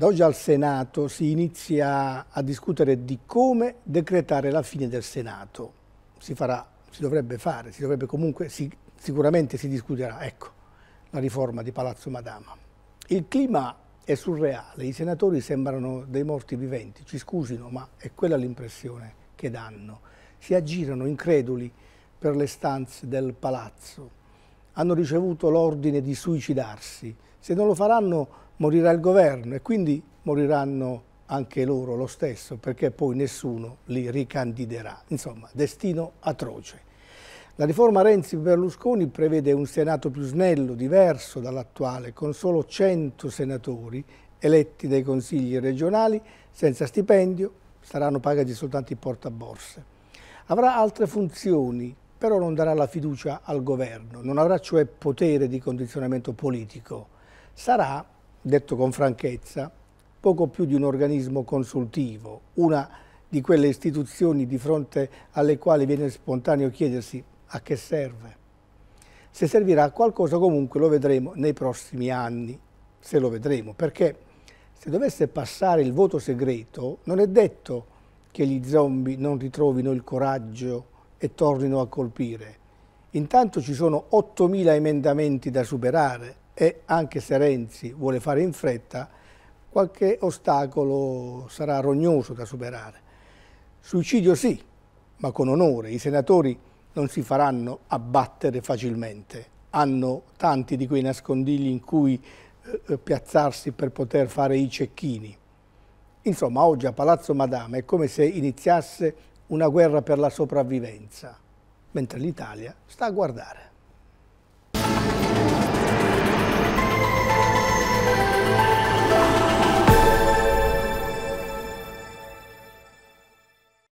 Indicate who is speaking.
Speaker 1: Da oggi al Senato si inizia a discutere di come decretare la fine del Senato. Si, farà, si dovrebbe fare, si dovrebbe comunque, si, sicuramente si discuterà, ecco, la riforma di Palazzo Madama. Il clima è surreale, i senatori sembrano dei morti viventi, ci scusino, ma è quella l'impressione che danno. Si aggirano increduli per le stanze del palazzo. Hanno ricevuto l'ordine di suicidarsi. Se non lo faranno morirà il governo e quindi moriranno anche loro lo stesso perché poi nessuno li ricandiderà. Insomma, destino atroce. La riforma Renzi-Berlusconi prevede un Senato più snello, diverso dall'attuale, con solo 100 senatori eletti dai consigli regionali, senza stipendio, saranno pagati soltanto i portaborse. Avrà altre funzioni, però non darà la fiducia al governo, non avrà cioè potere di condizionamento politico. Sarà detto con franchezza, poco più di un organismo consultivo, una di quelle istituzioni di fronte alle quali viene spontaneo chiedersi a che serve. Se servirà a qualcosa comunque lo vedremo nei prossimi anni, se lo vedremo, perché se dovesse passare il voto segreto non è detto che gli zombie non ritrovino il coraggio e tornino a colpire. Intanto ci sono 8.000 emendamenti da superare, e anche se Renzi vuole fare in fretta, qualche ostacolo sarà rognoso da superare. Suicidio sì, ma con onore. I senatori non si faranno abbattere facilmente. Hanno tanti di quei nascondigli in cui eh, piazzarsi per poter fare i cecchini. Insomma, oggi a Palazzo Madama è come se iniziasse una guerra per la sopravvivenza, mentre l'Italia sta a guardare.